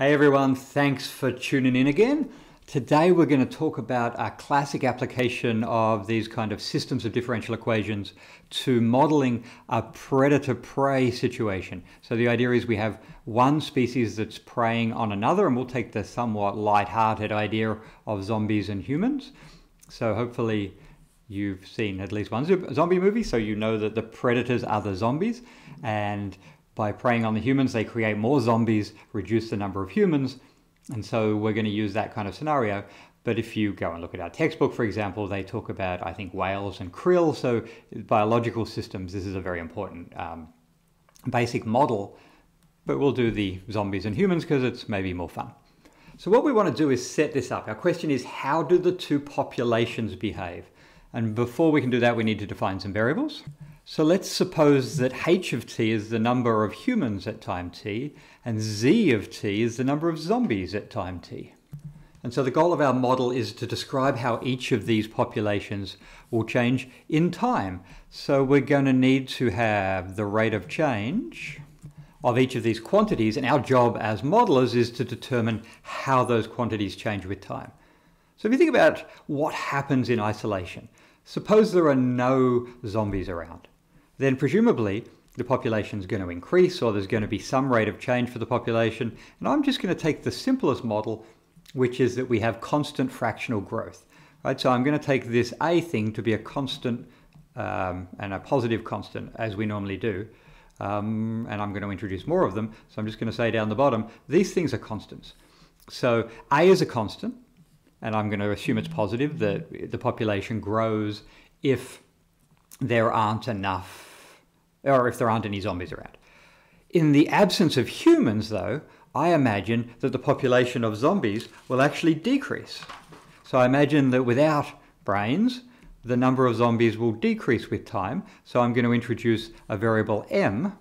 Hey everyone, thanks for tuning in again. Today we're going to talk about a classic application of these kind of systems of differential equations to modeling a predator-prey situation. So the idea is we have one species that's preying on another, and we'll take the somewhat light-hearted idea of zombies and humans. So hopefully you've seen at least one zombie movie, so you know that the predators are the zombies, and by preying on the humans, they create more zombies, reduce the number of humans, and so we're going to use that kind of scenario. But if you go and look at our textbook, for example, they talk about, I think, whales and krill. So, biological systems, this is a very important um, basic model. But we'll do the zombies and humans because it's maybe more fun. So, what we want to do is set this up. Our question is how do the two populations behave? And before we can do that, we need to define some variables. So let's suppose that h of t is the number of humans at time t, and z of t is the number of zombies at time t. And so the goal of our model is to describe how each of these populations will change in time. So we're going to need to have the rate of change of each of these quantities, and our job as modelers is to determine how those quantities change with time. So if you think about what happens in isolation, suppose there are no zombies around then presumably the population is going to increase or there's going to be some rate of change for the population. And I'm just going to take the simplest model, which is that we have constant fractional growth. Right? So I'm going to take this A thing to be a constant um, and a positive constant as we normally do. Um, and I'm going to introduce more of them. So I'm just going to say down the bottom, these things are constants. So A is a constant, and I'm going to assume it's positive that the population grows if there aren't enough or if there aren't any zombies around. In the absence of humans, though, I imagine that the population of zombies will actually decrease. So I imagine that without brains, the number of zombies will decrease with time. So I'm going to introduce a variable m,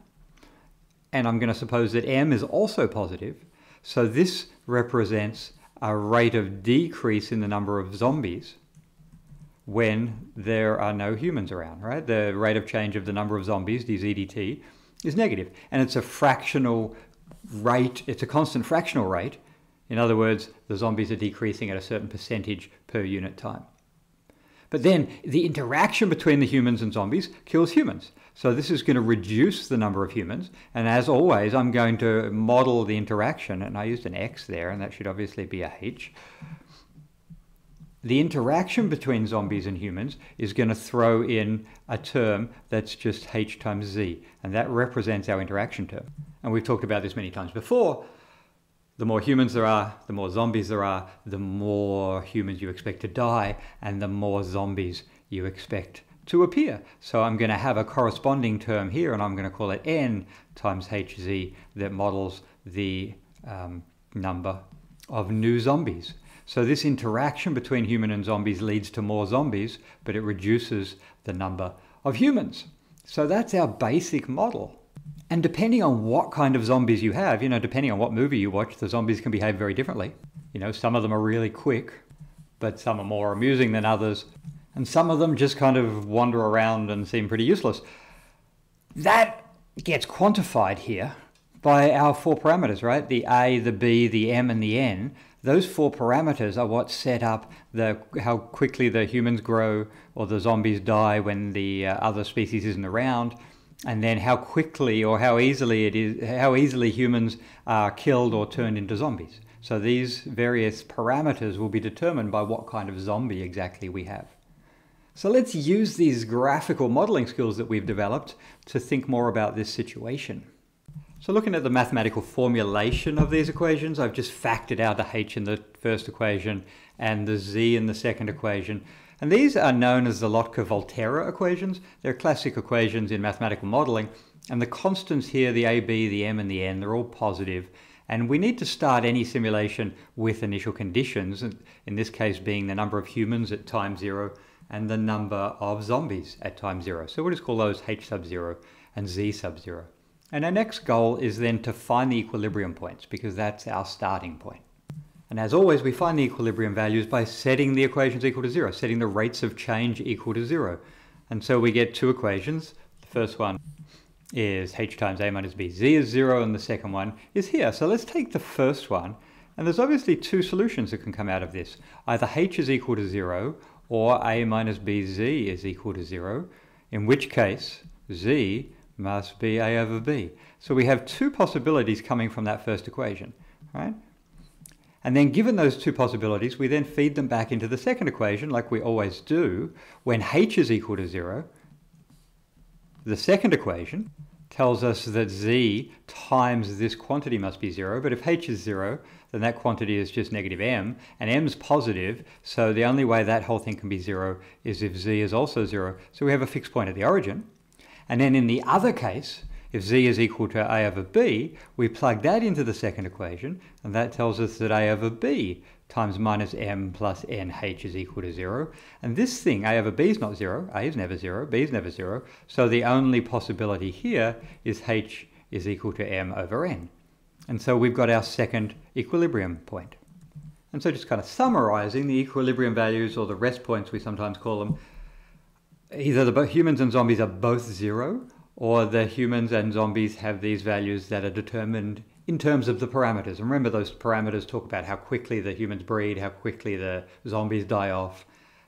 and I'm going to suppose that m is also positive. So this represents a rate of decrease in the number of zombies when there are no humans around, right? The rate of change of the number of zombies, the ZDT, is negative. And it's a fractional rate, it's a constant fractional rate. In other words, the zombies are decreasing at a certain percentage per unit time. But then the interaction between the humans and zombies kills humans. So this is going to reduce the number of humans. And as always, I'm going to model the interaction. And I used an X there, and that should obviously be a H the interaction between zombies and humans is going to throw in a term that's just h times z, and that represents our interaction term. And we've talked about this many times before. The more humans there are, the more zombies there are, the more humans you expect to die, and the more zombies you expect to appear. So I'm going to have a corresponding term here, and I'm going to call it n times hz that models the um, number of new zombies. So this interaction between human and zombies leads to more zombies, but it reduces the number of humans. So that's our basic model. And depending on what kind of zombies you have, you know, depending on what movie you watch, the zombies can behave very differently. You know, some of them are really quick, but some are more amusing than others. And some of them just kind of wander around and seem pretty useless. That gets quantified here by our four parameters, right? The A, the B, the M, and the N. Those four parameters are what set up the how quickly the humans grow or the zombies die when the uh, other species isn't around, and then how quickly or how easily it is how easily humans are killed or turned into zombies. So these various parameters will be determined by what kind of zombie exactly we have. So let's use these graphical modeling skills that we've developed to think more about this situation. So looking at the mathematical formulation of these equations, I've just factored out the h in the first equation and the z in the second equation. And these are known as the Lotka-Volterra equations. They're classic equations in mathematical modeling. And the constants here, the AB, the M, and the N, they're all positive. And we need to start any simulation with initial conditions, in this case being the number of humans at time zero and the number of zombies at time zero. So we'll just call those h sub zero and z sub zero. And our next goal is then to find the equilibrium points because that's our starting point. And as always, we find the equilibrium values by setting the equations equal to zero, setting the rates of change equal to zero. And so we get two equations. The first one is h times a minus b, z is zero, and the second one is here. So let's take the first one, and there's obviously two solutions that can come out of this. Either h is equal to zero, or a minus bz is equal to zero, in which case z must be a over b. So we have two possibilities coming from that first equation, right? And then given those two possibilities, we then feed them back into the second equation like we always do when h is equal to 0. The second equation tells us that z times this quantity must be 0, but if h is 0, then that quantity is just negative m, and m is positive, so the only way that whole thing can be 0 is if z is also 0. So we have a fixed point at the origin, and then in the other case, if z is equal to a over b, we plug that into the second equation, and that tells us that a over b times minus m plus nh is equal to 0. And this thing, a over b is not 0, a is never 0, b is never 0, so the only possibility here is h is equal to m over n. And so we've got our second equilibrium point. And so just kind of summarizing the equilibrium values, or the rest points we sometimes call them, either the humans and zombies are both zero, or the humans and zombies have these values that are determined in terms of the parameters. And remember, those parameters talk about how quickly the humans breed, how quickly the zombies die off,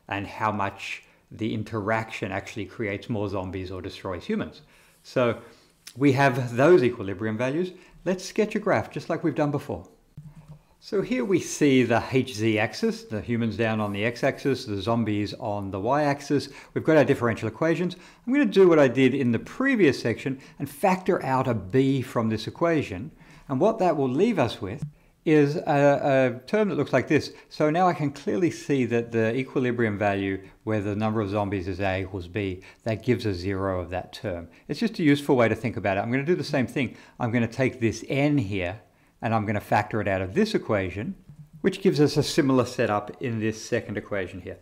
and how much the interaction actually creates more zombies or destroys humans. So we have those equilibrium values. Let's sketch a graph just like we've done before. So here we see the HZ axis, the humans down on the X axis, the zombies on the Y axis. We've got our differential equations. I'm going to do what I did in the previous section and factor out a B from this equation. And what that will leave us with is a, a term that looks like this. So now I can clearly see that the equilibrium value where the number of zombies is A equals B, that gives a zero of that term. It's just a useful way to think about it. I'm going to do the same thing. I'm going to take this N here and I'm going to factor it out of this equation, which gives us a similar setup in this second equation here.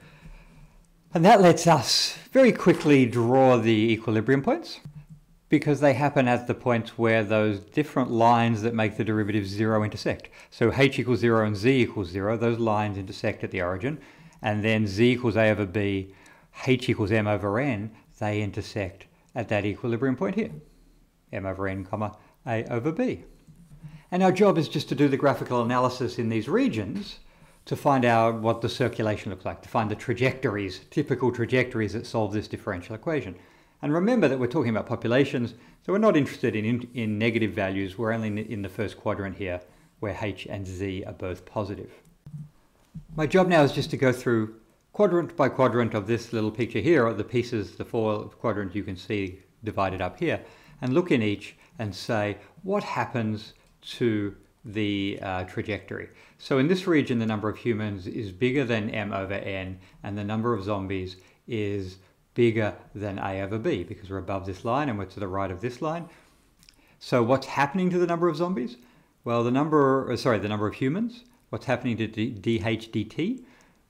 And that lets us very quickly draw the equilibrium points because they happen at the points where those different lines that make the derivative zero intersect. So h equals zero and z equals zero, those lines intersect at the origin, and then z equals a over b, h equals m over n, they intersect at that equilibrium point here, m over n comma a over b. And our job is just to do the graphical analysis in these regions to find out what the circulation looks like, to find the trajectories, typical trajectories that solve this differential equation. And remember that we're talking about populations, so we're not interested in, in, in negative values, we're only in, in the first quadrant here where h and z are both positive. My job now is just to go through quadrant by quadrant of this little picture here, the pieces, the four quadrants you can see divided up here, and look in each and say what happens to the uh, trajectory. So in this region, the number of humans is bigger than m over n, and the number of zombies is bigger than a over b because we're above this line and we're to the right of this line. So what's happening to the number of zombies? Well, the number, uh, sorry, the number of humans. What's happening to DHDT?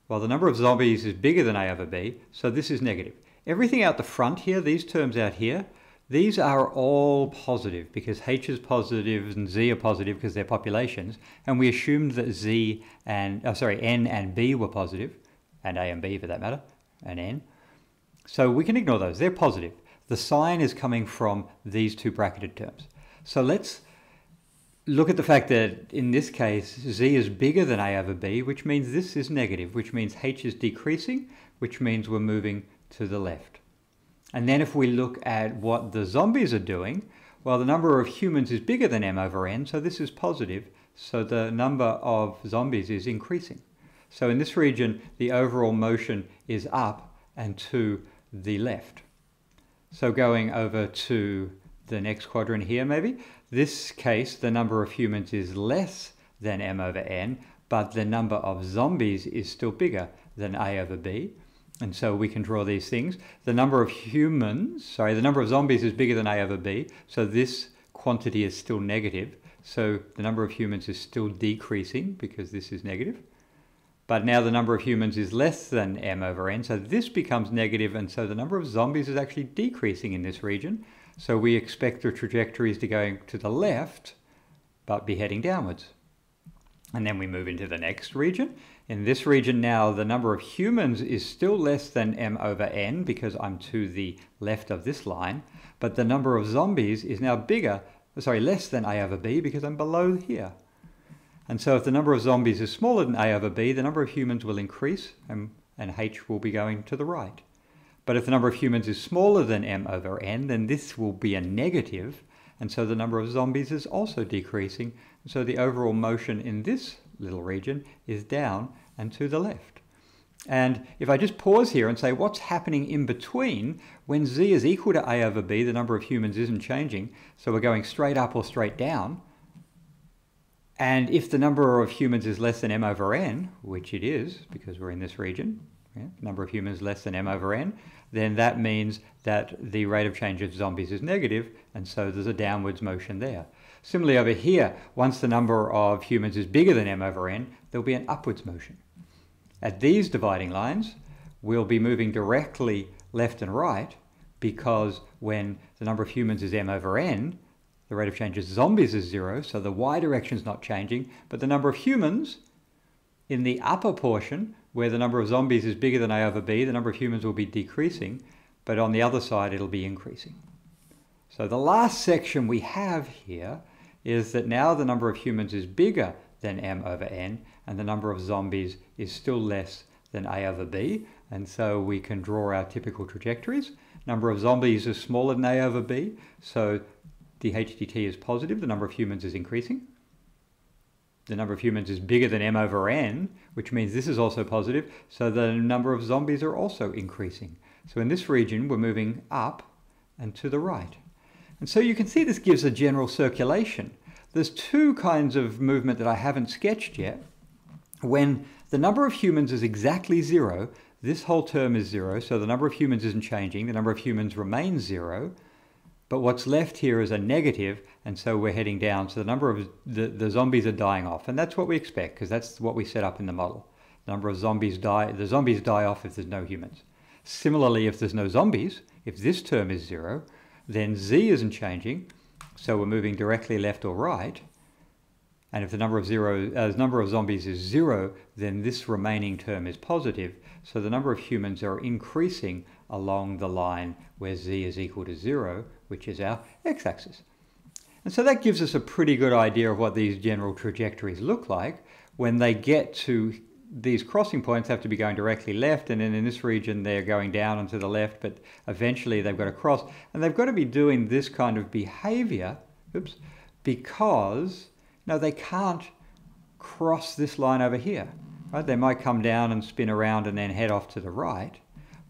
Well, the number of zombies is bigger than a over b, so this is negative. Everything out the front here, these terms out here, these are all positive because h is positive and z are positive because they're populations, and we assumed that z and oh, sorry n and b were positive, and a and b for that matter, and n. So we can ignore those; they're positive. The sign is coming from these two bracketed terms. So let's look at the fact that in this case z is bigger than a over b, which means this is negative, which means h is decreasing, which means we're moving to the left. And then if we look at what the zombies are doing, well, the number of humans is bigger than m over n, so this is positive. So the number of zombies is increasing. So in this region, the overall motion is up and to the left. So going over to the next quadrant here, maybe, this case, the number of humans is less than m over n, but the number of zombies is still bigger than a over b. And so we can draw these things. The number of humans, sorry, the number of zombies is bigger than A over B. So this quantity is still negative. So the number of humans is still decreasing because this is negative. But now the number of humans is less than M over N. So this becomes negative, And so the number of zombies is actually decreasing in this region. So we expect the trajectories to go to the left, but be heading downwards. And then we move into the next region in this region now, the number of humans is still less than m over n because I'm to the left of this line, but the number of zombies is now bigger, sorry, less than a over b because I'm below here. And so if the number of zombies is smaller than a over b, the number of humans will increase and, and h will be going to the right. But if the number of humans is smaller than m over n, then this will be a negative, and so the number of zombies is also decreasing. So the overall motion in this little region is down and to the left. And if I just pause here and say what's happening in between, when z is equal to a over b, the number of humans isn't changing, so we're going straight up or straight down. And if the number of humans is less than m over n, which it is because we're in this region, yeah, number of humans less than m over n, then that means that the rate of change of zombies is negative, and so there's a downwards motion there. Similarly over here, once the number of humans is bigger than m over n, there'll be an upwards motion. At these dividing lines, we'll be moving directly left and right because when the number of humans is m over n, the rate of change of zombies is zero, so the y direction is not changing, but the number of humans in the upper portion, where the number of zombies is bigger than a over b, the number of humans will be decreasing, but on the other side it'll be increasing. So the last section we have here is that now the number of humans is bigger than m over n, and the number of zombies is still less than a over b, and so we can draw our typical trajectories. Number of zombies is smaller than a over b, so the HDT is positive, the number of humans is increasing. The number of humans is bigger than m over n, which means this is also positive, so the number of zombies are also increasing. So in this region, we're moving up and to the right. And so you can see this gives a general circulation there's two kinds of movement that I haven't sketched yet. When the number of humans is exactly zero, this whole term is zero, so the number of humans isn't changing, the number of humans remains zero, but what's left here is a negative, and so we're heading down, so the number of the, the zombies are dying off, and that's what we expect, because that's what we set up in the model. The number of zombies die, the zombies die off if there's no humans. Similarly, if there's no zombies, if this term is zero, then z isn't changing, so we're moving directly left or right. And if the number of zero, uh, number of zombies is zero, then this remaining term is positive. So the number of humans are increasing along the line where z is equal to zero, which is our x-axis. And so that gives us a pretty good idea of what these general trajectories look like when they get to these crossing points have to be going directly left, and then in this region they're going down and to the left, but eventually they've got to cross. And they've got to be doing this kind of behavior, oops, because no, they can't cross this line over here. Right? They might come down and spin around and then head off to the right,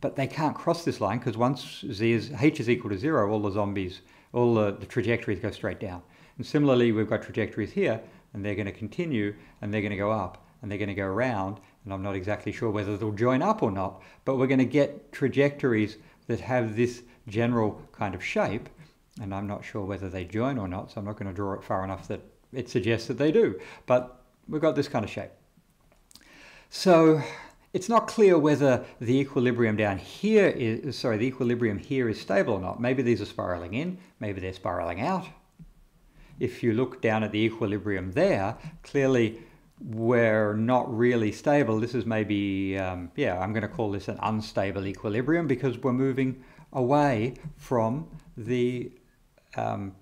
but they can't cross this line because once Z is, H is equal to zero, all the zombies, all the, the trajectories go straight down. And similarly, we've got trajectories here, and they're going to continue, and they're going to go up and they're going to go around, and I'm not exactly sure whether they'll join up or not, but we're going to get trajectories that have this general kind of shape, and I'm not sure whether they join or not, so I'm not going to draw it far enough that it suggests that they do, but we've got this kind of shape. So it's not clear whether the equilibrium down here is, sorry, the equilibrium here is stable or not. Maybe these are spiraling in, maybe they're spiraling out. If you look down at the equilibrium there, clearly we're not really stable. This is maybe, um, yeah, I'm going to call this an unstable equilibrium because we're moving away from the um,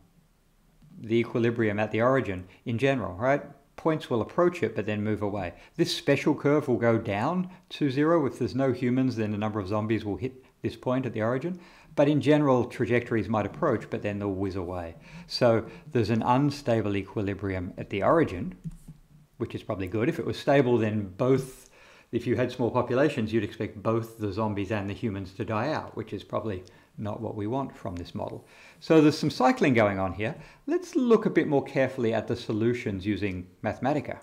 the equilibrium at the origin in general, right? Points will approach it but then move away. This special curve will go down to zero. If there's no humans, then the number of zombies will hit this point at the origin. But in general, trajectories might approach, but then they'll whiz away. So there's an unstable equilibrium at the origin, which is probably good. If it was stable, then both, if you had small populations, you'd expect both the zombies and the humans to die out, which is probably not what we want from this model. So there's some cycling going on here. Let's look a bit more carefully at the solutions using Mathematica.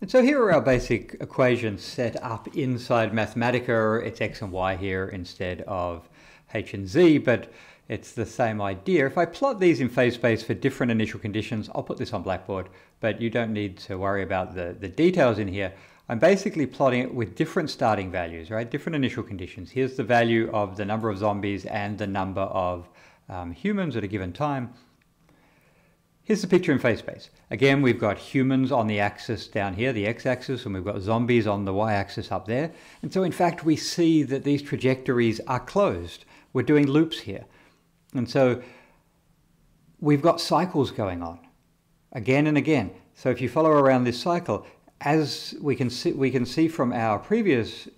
And so here are our basic equations set up inside Mathematica. It's x and y here instead of h and z, but it's the same idea. If I plot these in phase space for different initial conditions, I'll put this on Blackboard, but you don't need to worry about the, the details in here. I'm basically plotting it with different starting values, right? Different initial conditions. Here's the value of the number of zombies and the number of um, humans at a given time. Here's the picture in phase space. Again, we've got humans on the axis down here, the x-axis, and we've got zombies on the y-axis up there. And so in fact, we see that these trajectories are closed. We're doing loops here. And so we've got cycles going on again and again. So if you follow around this cycle, as we can see, we can see from our previous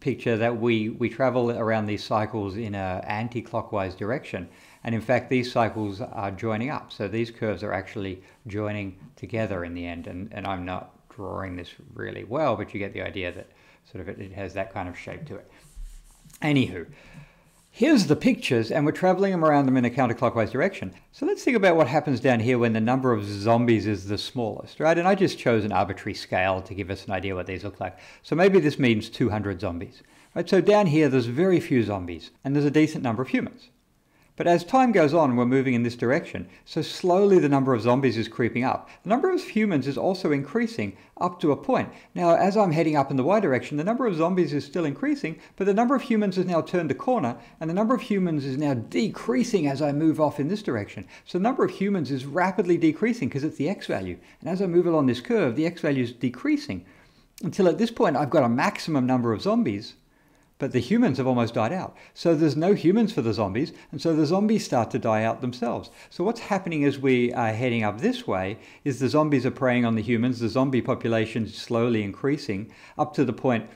picture that we, we travel around these cycles in an anti-clockwise direction. And in fact, these cycles are joining up. So these curves are actually joining together in the end. And, and I'm not drawing this really well, but you get the idea that sort of it, it has that kind of shape to it. Anywho, Here's the pictures, and we're traveling them around them in a counterclockwise direction. So let's think about what happens down here when the number of zombies is the smallest, right? And I just chose an arbitrary scale to give us an idea what these look like. So maybe this means 200 zombies. Right, so down here, there's very few zombies, and there's a decent number of humans. But as time goes on, we're moving in this direction, so slowly the number of zombies is creeping up. The number of humans is also increasing up to a point. Now, as I'm heading up in the Y direction, the number of zombies is still increasing, but the number of humans has now turned a corner, and the number of humans is now decreasing as I move off in this direction. So the number of humans is rapidly decreasing because it's the X value. And as I move along this curve, the X value is decreasing until at this point I've got a maximum number of zombies but the humans have almost died out. So there's no humans for the zombies, and so the zombies start to die out themselves. So what's happening as we are heading up this way is the zombies are preying on the humans, the zombie population is slowly increasing up to the point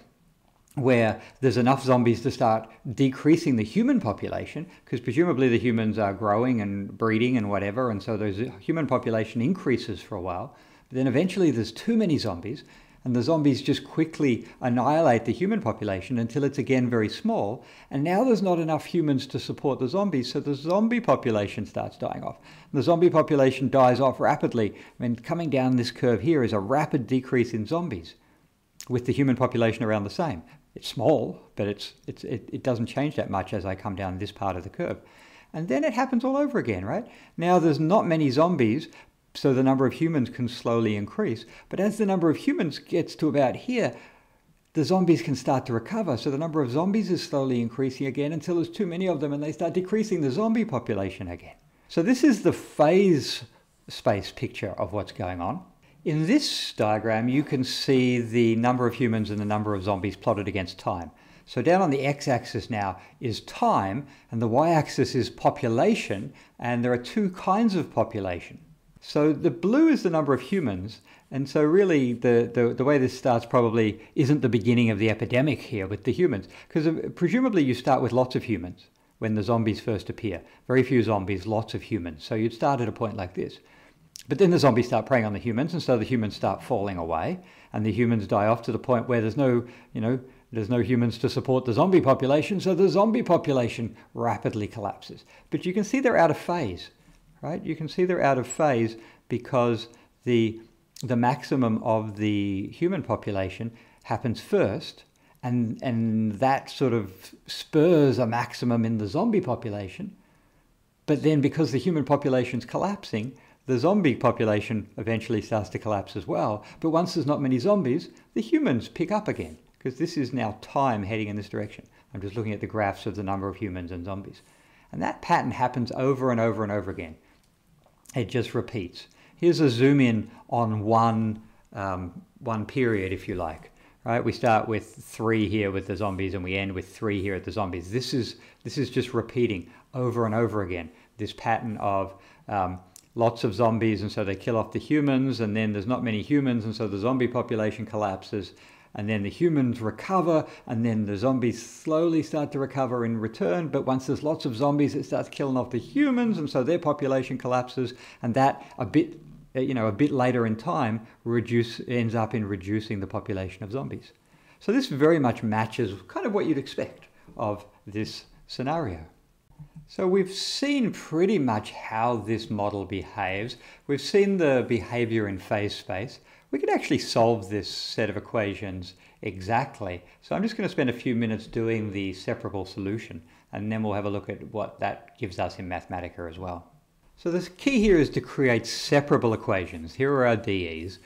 where there's enough zombies to start decreasing the human population, because presumably the humans are growing and breeding and whatever, and so the human population increases for a while. But then eventually there's too many zombies, and the zombies just quickly annihilate the human population until it's again very small. And now there's not enough humans to support the zombies, so the zombie population starts dying off. And the zombie population dies off rapidly. I mean, coming down this curve here is a rapid decrease in zombies, with the human population around the same. It's small, but it's, it's, it, it doesn't change that much as I come down this part of the curve. And then it happens all over again, right? Now there's not many zombies, so the number of humans can slowly increase. But as the number of humans gets to about here, the zombies can start to recover. So the number of zombies is slowly increasing again until there's too many of them and they start decreasing the zombie population again. So this is the phase space picture of what's going on. In this diagram, you can see the number of humans and the number of zombies plotted against time. So down on the x-axis now is time, and the y-axis is population, and there are two kinds of population. So the blue is the number of humans, and so really the, the, the, way this starts probably isn't the beginning of the epidemic here with the humans, because uh, presumably you start with lots of humans when the zombies first appear. Very few zombies, lots of humans. So you'd start at a point like this. But then the zombies start preying on the humans, and so the humans start falling away, and the humans die off to the point where there's no, you know, there's no humans to support the zombie population, so the zombie population rapidly collapses. But you can see they're out of phase right? You can see they're out of phase because the, the maximum of the human population happens first, and, and that sort of spurs a maximum in the zombie population. But then because the human population's collapsing, the zombie population eventually starts to collapse as well. But once there's not many zombies, the humans pick up again, because this is now time heading in this direction. I'm just looking at the graphs of the number of humans and zombies. And that pattern happens over and over and over again it just repeats. Here's a zoom in on one, um, one period, if you like. Right, we start with three here with the zombies and we end with three here at the zombies. This is, this is just repeating over and over again, this pattern of um, lots of zombies and so they kill off the humans and then there's not many humans and so the zombie population collapses and then the humans recover, and then the zombies slowly start to recover in return. But once there's lots of zombies, it starts killing off the humans, and so their population collapses, and that a bit, uh, you know, a bit later in time, reduce ends up in reducing the population of zombies. So this very much matches kind of what you'd expect of this scenario. So we've seen pretty much how this model behaves. We've seen the behavior in phase space we could actually solve this set of equations exactly. So I'm just going to spend a few minutes doing the separable solution, and then we'll have a look at what that gives us in Mathematica as well. So the key here is to create separable equations. Here are our DEs.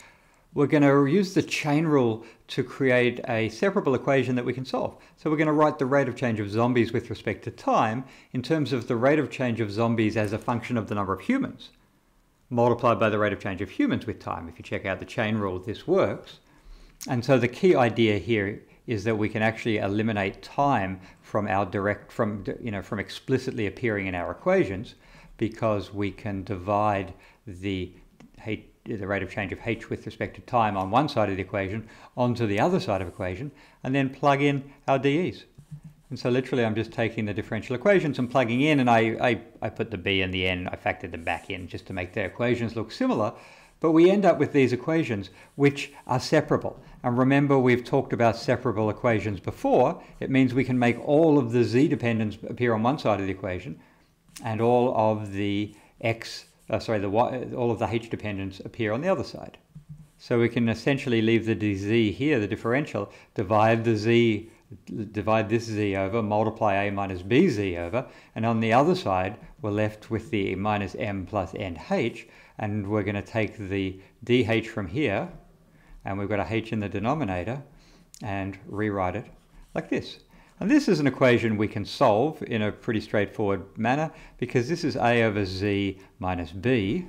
We're going to use the chain rule to create a separable equation that we can solve. So we're going to write the rate of change of zombies with respect to time in terms of the rate of change of zombies as a function of the number of humans multiplied by the rate of change of humans with time. If you check out the chain rule, this works. And so the key idea here is that we can actually eliminate time from our direct from you know from explicitly appearing in our equations because we can divide the the rate of change of h with respect to time on one side of the equation onto the other side of the equation and then plug in our de's. And so literally I'm just taking the differential equations and plugging in and I, I, I put the b and the n, I factored them back in just to make their equations look similar. But we end up with these equations which are separable. And remember, we've talked about separable equations before. It means we can make all of the z dependents appear on one side of the equation and all of the x, uh, sorry, the y, all of the h dependents appear on the other side. So we can essentially leave the dz here, the differential, divide the z divide this z over, multiply a minus bz over, and on the other side, we're left with the minus m plus nh, and we're going to take the dh from here, and we've got a h in the denominator, and rewrite it like this. And this is an equation we can solve in a pretty straightforward manner, because this is a over z minus b,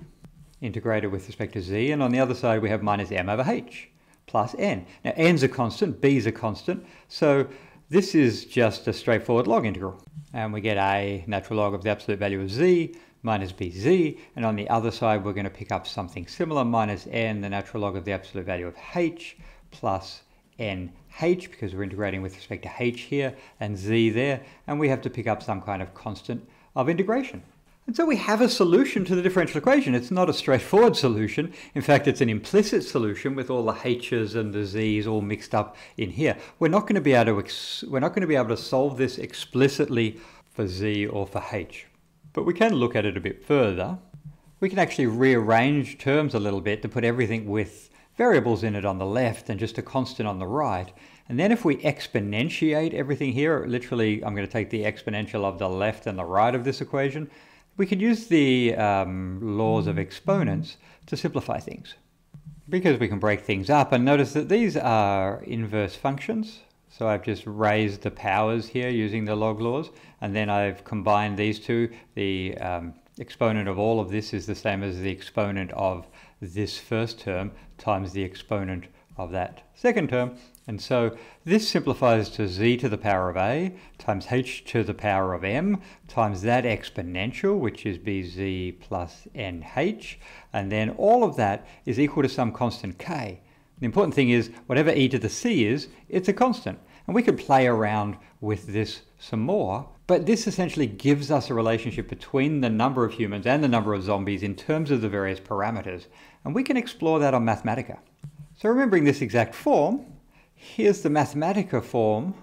integrated with respect to z, and on the other side we have minus m over h plus n. Now n's a constant, b's a constant, so this is just a straightforward log integral. And we get a natural log of the absolute value of z minus bz, and on the other side we're going to pick up something similar, minus n, the natural log of the absolute value of h, plus nh, because we're integrating with respect to h here, and z there, and we have to pick up some kind of constant of integration. And so we have a solution to the differential equation. It's not a straightforward solution. In fact, it's an implicit solution with all the H's and the Z's all mixed up in here. We're not going to be able to, we're not going to, be able to solve this explicitly for Z or for H. But we can look at it a bit further. We can actually rearrange terms a little bit to put everything with variables in it on the left and just a constant on the right. And then if we exponentiate everything here, literally I'm going to take the exponential of the left and the right of this equation, we could use the um, laws of exponents to simplify things because we can break things up and notice that these are inverse functions. So I've just raised the powers here using the log laws and then I've combined these two. The um, exponent of all of this is the same as the exponent of this first term times the exponent of that second term. And so this simplifies to z to the power of a times h to the power of m times that exponential, which is bz plus nh. And then all of that is equal to some constant k. The important thing is whatever e to the c is, it's a constant. And we could play around with this some more. But this essentially gives us a relationship between the number of humans and the number of zombies in terms of the various parameters. And we can explore that on Mathematica. So remembering this exact form, here's the Mathematica form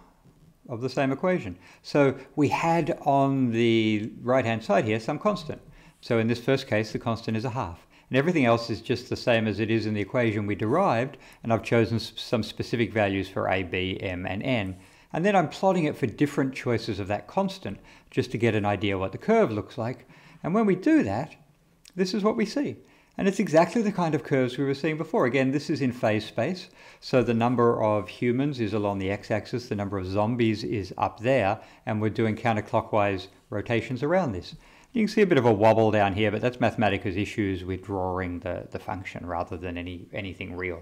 of the same equation. So we had on the right-hand side here some constant. So in this first case, the constant is a half. And everything else is just the same as it is in the equation we derived, and I've chosen some specific values for a, b, m, and n. And then I'm plotting it for different choices of that constant, just to get an idea what the curve looks like. And when we do that, this is what we see. And it's exactly the kind of curves we were seeing before. Again, this is in phase space. So the number of humans is along the x-axis, the number of zombies is up there, and we're doing counterclockwise rotations around this. You can see a bit of a wobble down here, but that's Mathematica's issues with drawing the, the function rather than any anything real.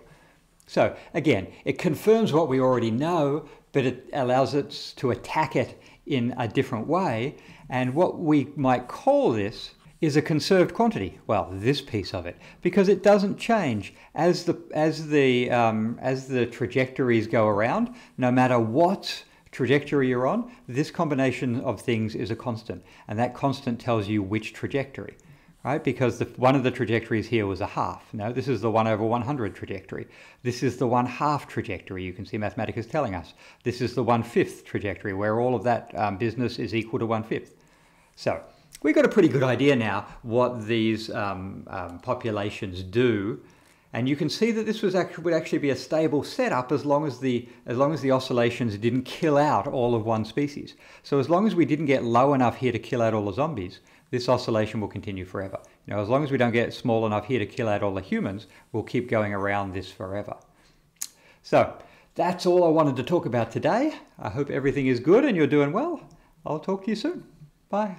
So again, it confirms what we already know, but it allows us to attack it in a different way. And what we might call this is a conserved quantity? Well, this piece of it, because it doesn't change as the as the um, as the trajectories go around. No matter what trajectory you're on, this combination of things is a constant, and that constant tells you which trajectory, right? Because the, one of the trajectories here was a half. No, this is the one over 100 trajectory. This is the one half trajectory. You can see Mathematica telling us this is the one fifth trajectory, where all of that um, business is equal to one fifth. So we've got a pretty good idea now what these um, um, populations do. And you can see that this was actually, would actually be a stable setup as long as, the, as long as the oscillations didn't kill out all of one species. So as long as we didn't get low enough here to kill out all the zombies, this oscillation will continue forever. You know, as long as we don't get small enough here to kill out all the humans, we'll keep going around this forever. So that's all I wanted to talk about today. I hope everything is good and you're doing well. I'll talk to you soon. Bye.